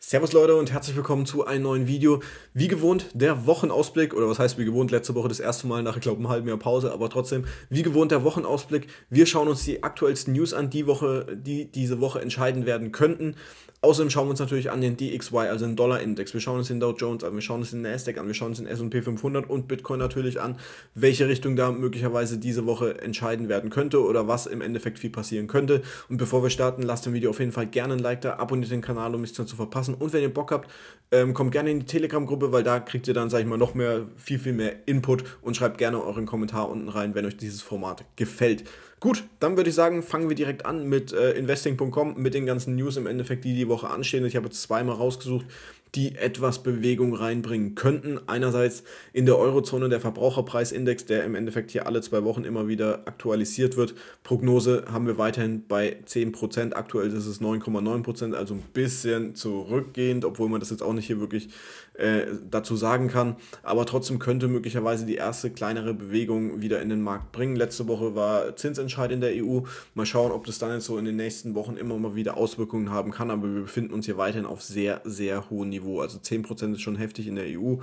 Servus Leute und herzlich willkommen zu einem neuen Video. Wie gewohnt der Wochenausblick, oder was heißt wie gewohnt, letzte Woche das erste Mal nach, ich glaube, einem halben Jahr Pause, aber trotzdem, wie gewohnt der Wochenausblick. Wir schauen uns die aktuellsten News an, die Woche, die diese Woche entscheiden werden könnten. Außerdem schauen wir uns natürlich an den DXY, also den Dollar-Index. Wir schauen uns den Dow Jones an, wir schauen uns den Nasdaq an, wir schauen uns den S&P 500 und Bitcoin natürlich an, welche Richtung da möglicherweise diese Woche entscheiden werden könnte oder was im Endeffekt viel passieren könnte. Und bevor wir starten, lasst dem Video auf jeden Fall gerne ein Like da, abonniert den Kanal, um nichts mehr zu verpassen lassen. Und wenn ihr Bock habt, ähm, kommt gerne in die Telegram-Gruppe, weil da kriegt ihr dann, sag ich mal, noch mehr, viel, viel mehr Input und schreibt gerne euren Kommentar unten rein, wenn euch dieses Format gefällt. Gut, dann würde ich sagen, fangen wir direkt an mit äh, investing.com, mit den ganzen News im Endeffekt, die die Woche anstehen. Ich habe zweimal rausgesucht, die etwas Bewegung reinbringen könnten. Einerseits in der Eurozone der Verbraucherpreisindex, der im Endeffekt hier alle zwei Wochen immer wieder aktualisiert wird. Prognose haben wir weiterhin bei 10%, aktuell ist es 9,9%, also ein bisschen zurückgehend, obwohl man das jetzt auch nicht hier wirklich äh, dazu sagen kann. Aber trotzdem könnte möglicherweise die erste kleinere Bewegung wieder in den Markt bringen. Letzte Woche war Zinsentscheid in der EU. Mal schauen, ob das dann jetzt so in den nächsten Wochen immer mal wieder Auswirkungen haben kann. Aber wir befinden uns hier weiterhin auf sehr, sehr hohem Niveau. Also 10% ist schon heftig in der EU.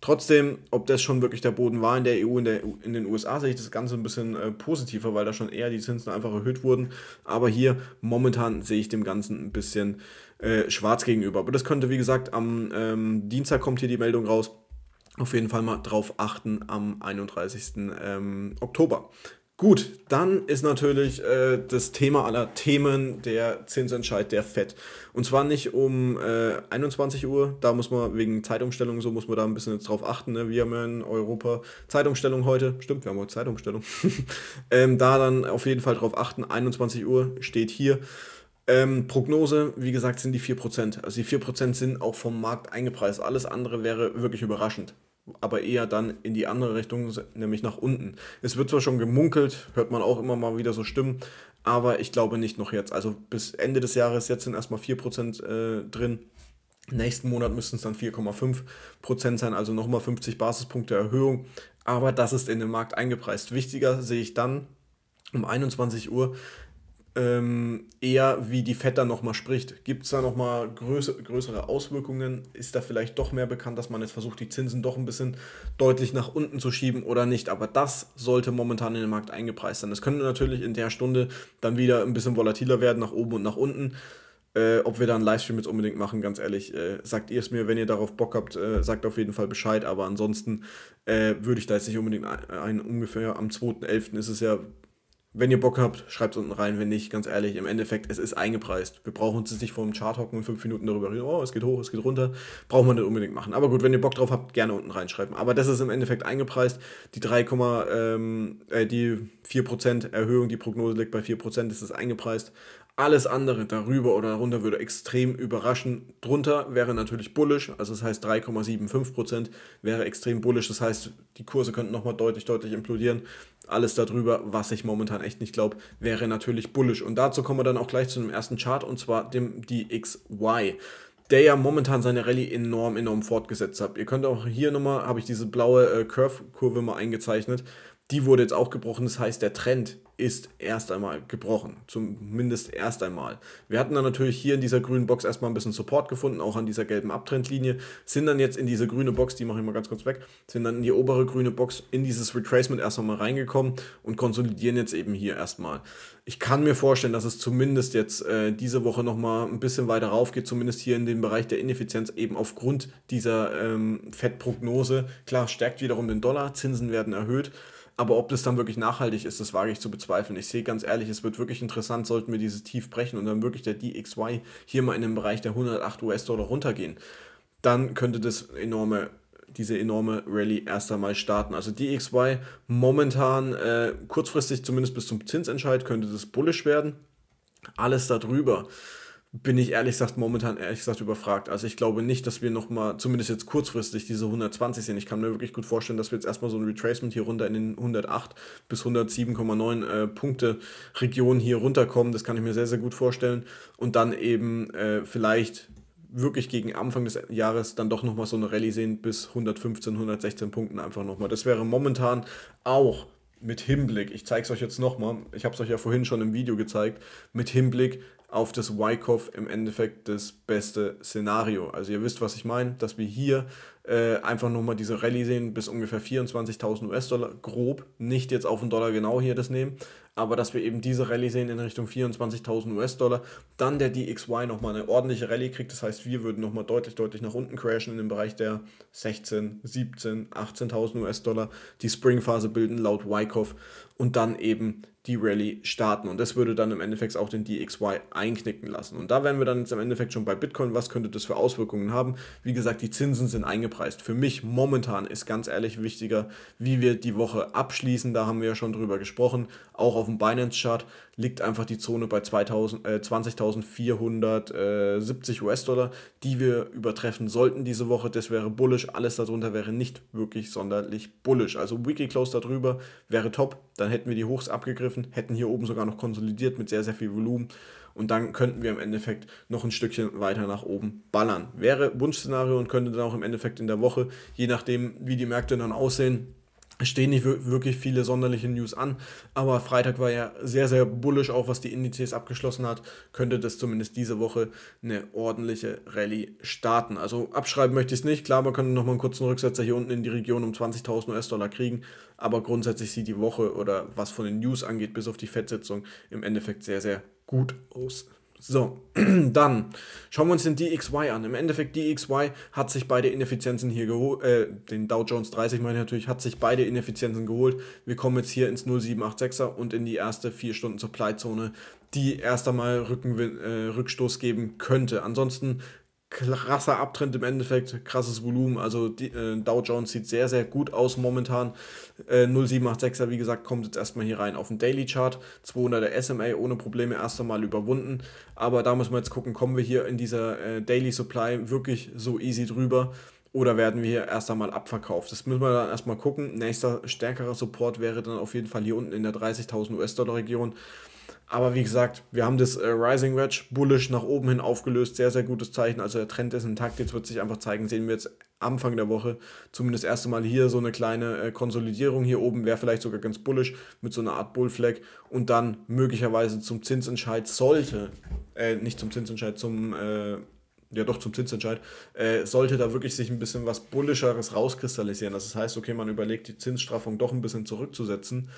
Trotzdem, ob das schon wirklich der Boden war in der EU, in, der, in den USA sehe ich das Ganze ein bisschen äh, positiver, weil da schon eher die Zinsen einfach erhöht wurden. Aber hier momentan sehe ich dem Ganzen ein bisschen äh, schwarz gegenüber. Aber das könnte, wie gesagt, am ähm, Dienstag kommt hier die Meldung raus. Auf jeden Fall mal drauf achten am 31. Ähm, Oktober. Gut, dann ist natürlich äh, das Thema aller Themen der Zinsentscheid der FED. Und zwar nicht um äh, 21 Uhr, da muss man wegen Zeitumstellung, so muss man da ein bisschen jetzt drauf achten. Ne? Wir haben ja in Europa Zeitumstellung heute, stimmt, wir haben heute Zeitumstellung. ähm, da dann auf jeden Fall drauf achten, 21 Uhr steht hier. Ähm, Prognose, wie gesagt, sind die 4%. Also die 4% sind auch vom Markt eingepreist. Alles andere wäre wirklich überraschend aber eher dann in die andere Richtung, nämlich nach unten. Es wird zwar schon gemunkelt, hört man auch immer mal wieder so Stimmen, aber ich glaube nicht noch jetzt. Also bis Ende des Jahres, jetzt sind erstmal 4% äh, drin. Nächsten Monat müssten es dann 4,5% sein, also nochmal 50 Basispunkte Erhöhung. Aber das ist in den Markt eingepreist. Wichtiger sehe ich dann um 21 Uhr ähm, eher wie die FED dann nochmal spricht. Gibt es da nochmal größere Auswirkungen? Ist da vielleicht doch mehr bekannt, dass man jetzt versucht, die Zinsen doch ein bisschen deutlich nach unten zu schieben oder nicht? Aber das sollte momentan in den Markt eingepreist sein. Das könnte natürlich in der Stunde dann wieder ein bisschen volatiler werden, nach oben und nach unten. Äh, ob wir da einen Livestream jetzt unbedingt machen, ganz ehrlich, äh, sagt ihr es mir, wenn ihr darauf Bock habt, äh, sagt auf jeden Fall Bescheid, aber ansonsten äh, würde ich da jetzt nicht unbedingt ein, ein ungefähr am 2.11. ist es ja wenn ihr Bock habt, schreibt es unten rein. Wenn nicht, ganz ehrlich, im Endeffekt, es ist eingepreist. Wir brauchen uns jetzt nicht vor dem Chart hocken und fünf Minuten darüber reden, oh, es geht hoch, es geht runter. Braucht man nicht unbedingt machen. Aber gut, wenn ihr Bock drauf habt, gerne unten reinschreiben. Aber das ist im Endeffekt eingepreist. Die 3, ähm, äh, die 4% Erhöhung, die Prognose liegt bei 4%, das ist eingepreist. Alles andere darüber oder darunter würde extrem überraschen. Drunter wäre natürlich bullish, also das heißt 3,75% wäre extrem bullish, das heißt die Kurse könnten nochmal deutlich, deutlich implodieren. Alles darüber, was ich momentan echt nicht glaube, wäre natürlich bullish. Und dazu kommen wir dann auch gleich zu dem ersten Chart und zwar dem DXY der ja momentan seine Rallye enorm, enorm fortgesetzt hat. Ihr könnt auch hier nochmal, habe ich diese blaue äh, Curve-Kurve mal eingezeichnet die wurde jetzt auch gebrochen. Das heißt, der Trend ist erst einmal gebrochen, zumindest erst einmal. Wir hatten dann natürlich hier in dieser grünen Box erstmal ein bisschen Support gefunden, auch an dieser gelben Abtrendlinie, sind dann jetzt in diese grüne Box, die mache ich mal ganz kurz weg, sind dann in die obere grüne Box, in dieses Retracement erst einmal reingekommen und konsolidieren jetzt eben hier erstmal. Ich kann mir vorstellen, dass es zumindest jetzt äh, diese Woche nochmal ein bisschen weiter raufgeht, zumindest hier in dem Bereich der Ineffizienz eben aufgrund dieser ähm, Fettprognose. Klar, stärkt wiederum den Dollar, Zinsen werden erhöht. Aber ob das dann wirklich nachhaltig ist, das wage ich zu bezweifeln. Ich sehe ganz ehrlich, es wird wirklich interessant, sollten wir dieses Tief brechen und dann wirklich der DXY hier mal in den Bereich der 108 US-Dollar runtergehen. Dann könnte das enorme, diese enorme Rallye erst einmal starten. Also DXY momentan äh, kurzfristig, zumindest bis zum Zinsentscheid, könnte das bullisch werden. Alles darüber bin ich ehrlich gesagt momentan ehrlich gesagt überfragt. Also ich glaube nicht, dass wir nochmal, zumindest jetzt kurzfristig, diese 120 sehen. Ich kann mir wirklich gut vorstellen, dass wir jetzt erstmal so ein Retracement hier runter in den 108 bis 107,9 äh, Punkte Region hier runterkommen. Das kann ich mir sehr, sehr gut vorstellen. Und dann eben äh, vielleicht wirklich gegen Anfang des Jahres dann doch nochmal so eine Rallye sehen bis 115, 116 Punkten einfach nochmal. Das wäre momentan auch mit Hinblick, ich zeige es euch jetzt nochmal, ich habe es euch ja vorhin schon im Video gezeigt, mit Hinblick auf das Wyckoff im Endeffekt das beste Szenario. Also ihr wisst, was ich meine, dass wir hier äh, einfach nochmal diese Rallye sehen bis ungefähr 24.000 US-Dollar grob, nicht jetzt auf den Dollar genau hier das nehmen, aber dass wir eben diese Rallye sehen in Richtung 24.000 US-Dollar, dann der DXY nochmal eine ordentliche Rallye kriegt, das heißt wir würden nochmal deutlich, deutlich nach unten crashen in den Bereich der 16, 17, 18.000 US-Dollar, die Springphase bilden laut Wyckoff und dann eben die Rallye starten. Und das würde dann im Endeffekt auch den DXY einknicken lassen. Und da wären wir dann jetzt im Endeffekt schon bei Bitcoin. Was könnte das für Auswirkungen haben? Wie gesagt, die Zinsen sind eingepreist. Für mich momentan ist ganz ehrlich wichtiger, wie wir die Woche abschließen. Da haben wir ja schon drüber gesprochen, auch auf dem Binance-Chart liegt einfach die Zone bei 20.470 äh, 20 äh, US-Dollar, die wir übertreffen sollten diese Woche. Das wäre bullish. Alles darunter wäre nicht wirklich sonderlich bullish. Also Weekly Close darüber wäre top. Dann hätten wir die Hochs abgegriffen, hätten hier oben sogar noch konsolidiert mit sehr, sehr viel Volumen. Und dann könnten wir im Endeffekt noch ein Stückchen weiter nach oben ballern. Wäre Wunschszenario und könnte dann auch im Endeffekt in der Woche, je nachdem, wie die Märkte dann aussehen, stehen nicht wirklich viele sonderliche News an, aber Freitag war ja sehr, sehr bullisch, auch was die Indizes abgeschlossen hat, könnte das zumindest diese Woche eine ordentliche Rallye starten. Also abschreiben möchte ich es nicht, klar, man könnte nochmal einen kurzen Rücksetzer hier unten in die Region um 20.000 US-Dollar kriegen, aber grundsätzlich sieht die Woche oder was von den News angeht, bis auf die Fettsitzung im Endeffekt sehr, sehr gut aus. So, dann schauen wir uns den DXY an. Im Endeffekt, DXY hat sich beide Ineffizienzen hier geholt, äh, den Dow Jones 30 meine ich natürlich, hat sich beide Ineffizienzen geholt. Wir kommen jetzt hier ins 0786er und in die erste 4-Stunden-Supply-Zone, die erst einmal Rücken, äh, Rückstoß geben könnte. Ansonsten krasser Abtrend im Endeffekt, krasses Volumen. Also die, äh, Dow Jones sieht sehr, sehr gut aus momentan. Äh, 0786er, wie gesagt, kommt jetzt erstmal hier rein auf den Daily Chart. 200 der SMA ohne Probleme erst einmal überwunden. Aber da müssen wir jetzt gucken, kommen wir hier in dieser äh, Daily Supply wirklich so easy drüber oder werden wir hier erst einmal abverkauft? Das müssen wir dann erstmal gucken. Nächster stärkerer Support wäre dann auf jeden Fall hier unten in der 30.000 US-Dollar-Region. Aber wie gesagt, wir haben das äh, Rising Wedge bullish nach oben hin aufgelöst. Sehr, sehr gutes Zeichen. Also der Trend ist intakt. Jetzt wird sich einfach zeigen, sehen wir jetzt Anfang der Woche zumindest erste Mal hier so eine kleine äh, Konsolidierung. Hier oben wäre vielleicht sogar ganz bullish mit so einer Art Bullflag und dann möglicherweise zum Zinsentscheid sollte, äh, nicht zum Zinsentscheid, zum, äh, ja doch zum Zinsentscheid, äh, sollte da wirklich sich ein bisschen was bullischeres rauskristallisieren. Also das heißt, okay, man überlegt die Zinsstraffung doch ein bisschen zurückzusetzen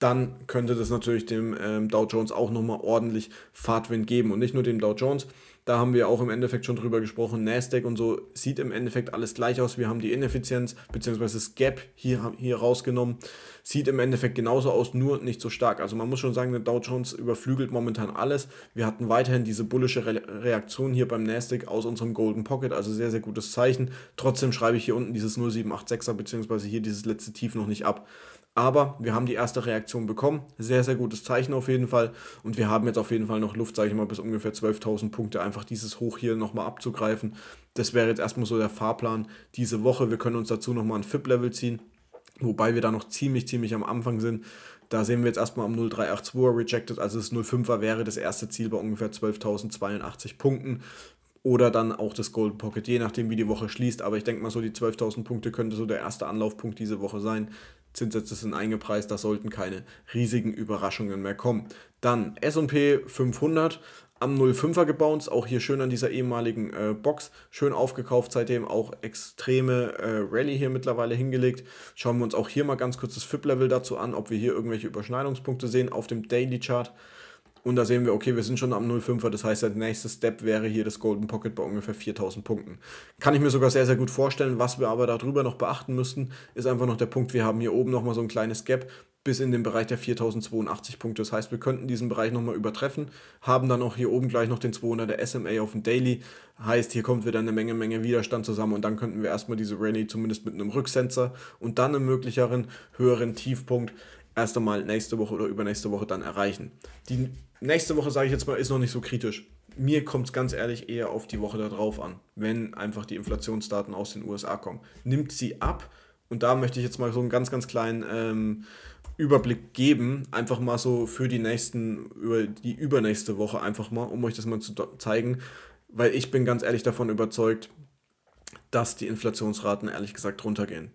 dann könnte das natürlich dem ähm, Dow Jones auch nochmal ordentlich Fahrtwind geben. Und nicht nur dem Dow Jones, da haben wir auch im Endeffekt schon drüber gesprochen. Nasdaq und so sieht im Endeffekt alles gleich aus. Wir haben die Ineffizienz bzw. das Gap hier, hier rausgenommen. Sieht im Endeffekt genauso aus, nur nicht so stark. Also man muss schon sagen, der Dow Jones überflügelt momentan alles. Wir hatten weiterhin diese bullische Re Reaktion hier beim Nasdaq aus unserem Golden Pocket, also sehr, sehr gutes Zeichen. Trotzdem schreibe ich hier unten dieses 0786er bzw. hier dieses letzte Tief noch nicht ab. Aber wir haben die erste Reaktion bekommen. Sehr, sehr gutes Zeichen auf jeden Fall. Und wir haben jetzt auf jeden Fall noch Luft, sage ich mal, bis ungefähr 12.000 Punkte, einfach dieses Hoch hier nochmal abzugreifen. Das wäre jetzt erstmal so der Fahrplan diese Woche. Wir können uns dazu nochmal ein FIP-Level ziehen. Wobei wir da noch ziemlich, ziemlich am Anfang sind. Da sehen wir jetzt erstmal am 0382er Rejected, also das 05er wäre das erste Ziel bei ungefähr 12.082 Punkten. Oder dann auch das Golden Pocket, je nachdem wie die Woche schließt. Aber ich denke mal so, die 12.000 Punkte könnte so der erste Anlaufpunkt diese Woche sein. Zinssätze sind eingepreist, da sollten keine riesigen Überraschungen mehr kommen. Dann SP 500 am 05er gebounced, auch hier schön an dieser ehemaligen äh, Box, schön aufgekauft, seitdem auch extreme äh, Rallye hier mittlerweile hingelegt. Schauen wir uns auch hier mal ganz kurz das FIP-Level dazu an, ob wir hier irgendwelche Überschneidungspunkte sehen auf dem Daily Chart. Und da sehen wir, okay, wir sind schon am 05er, das heißt, der nächste Step wäre hier das Golden Pocket bei ungefähr 4000 Punkten. Kann ich mir sogar sehr, sehr gut vorstellen. Was wir aber darüber noch beachten müssten, ist einfach noch der Punkt, wir haben hier oben nochmal so ein kleines Gap bis in den Bereich der 4082 Punkte. Das heißt, wir könnten diesen Bereich nochmal übertreffen, haben dann auch hier oben gleich noch den 200er SMA auf dem Daily. Heißt, hier kommt wieder eine Menge, Menge Widerstand zusammen und dann könnten wir erstmal diese Rallye zumindest mit einem Rücksensor und dann einem möglicheren höheren Tiefpunkt erst einmal nächste Woche oder übernächste Woche dann erreichen. Die nächste Woche, sage ich jetzt mal, ist noch nicht so kritisch. Mir kommt es ganz ehrlich eher auf die Woche darauf an, wenn einfach die Inflationsdaten aus den USA kommen. Nimmt sie ab und da möchte ich jetzt mal so einen ganz, ganz kleinen ähm, Überblick geben, einfach mal so für die nächsten, über die übernächste Woche einfach mal, um euch das mal zu zeigen, weil ich bin ganz ehrlich davon überzeugt, dass die Inflationsraten ehrlich gesagt runtergehen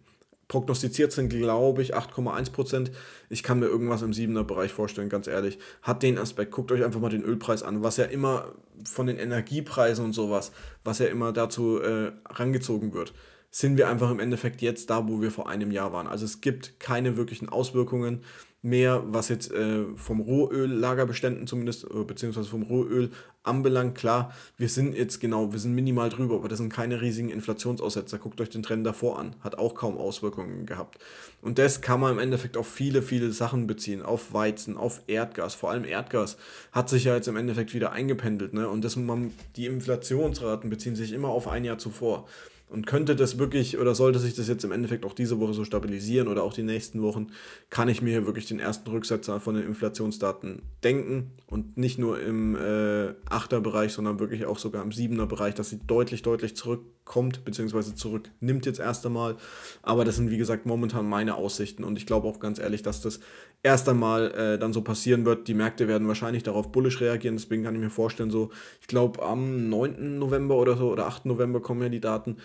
prognostiziert sind, glaube ich, 8,1%. Ich kann mir irgendwas im 7er Bereich vorstellen, ganz ehrlich. Hat den Aspekt, guckt euch einfach mal den Ölpreis an, was ja immer von den Energiepreisen und sowas, was ja immer dazu äh, rangezogen wird, sind wir einfach im Endeffekt jetzt da, wo wir vor einem Jahr waren. Also es gibt keine wirklichen Auswirkungen mehr, was jetzt äh, vom Rohöllagerbeständen zumindest, äh, beziehungsweise vom Rohöl anbelangt. Klar, wir sind jetzt genau, wir sind minimal drüber, aber das sind keine riesigen Inflationsaussetzer. Guckt euch den Trend davor an, hat auch kaum Auswirkungen gehabt. Und das kann man im Endeffekt auf viele, viele Sachen beziehen, auf Weizen, auf Erdgas, vor allem Erdgas hat sich ja jetzt im Endeffekt wieder eingependelt. Ne? Und das, man, die Inflationsraten beziehen sich immer auf ein Jahr zuvor. Und könnte das wirklich oder sollte sich das jetzt im Endeffekt auch diese Woche so stabilisieren oder auch die nächsten Wochen, kann ich mir hier wirklich den ersten Rücksetzer von den Inflationsdaten denken und nicht nur im äh, 8er-Bereich, sondern wirklich auch sogar im 7er-Bereich, dass sie deutlich, deutlich zurück kommt beziehungsweise zurücknimmt jetzt erst einmal. Aber das sind wie gesagt momentan meine Aussichten und ich glaube auch ganz ehrlich, dass das erst einmal äh, dann so passieren wird. Die Märkte werden wahrscheinlich darauf bullisch reagieren, deswegen kann ich mir vorstellen, so ich glaube am 9. November oder so oder 8. November kommen ja die Daten,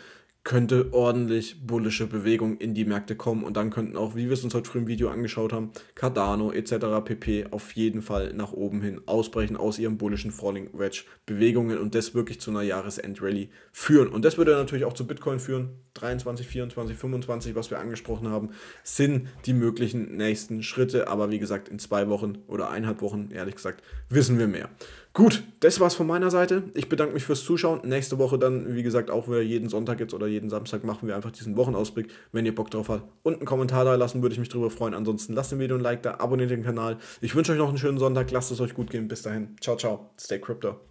könnte ordentlich bullische Bewegung in die Märkte kommen und dann könnten auch, wie wir es uns heute früh im Video angeschaut haben, Cardano etc. pp. auf jeden Fall nach oben hin ausbrechen aus ihren bullischen Falling Wedge Bewegungen und das wirklich zu einer jahresend führen. Und das würde natürlich auch zu Bitcoin führen. 23, 24, 25, was wir angesprochen haben, sind die möglichen nächsten Schritte. Aber wie gesagt, in zwei Wochen oder eineinhalb Wochen, ehrlich gesagt, wissen wir mehr. Gut, das war's von meiner Seite. Ich bedanke mich fürs Zuschauen. Nächste Woche dann, wie gesagt, auch wieder jeden Sonntag jetzt oder jeden Samstag machen wir einfach diesen Wochenausblick. Wenn ihr Bock drauf habt, unten einen Kommentar da lassen, würde ich mich darüber freuen. Ansonsten lasst dem Video ein Like da, abonniert den Kanal. Ich wünsche euch noch einen schönen Sonntag, lasst es euch gut gehen. Bis dahin, ciao, ciao, stay crypto.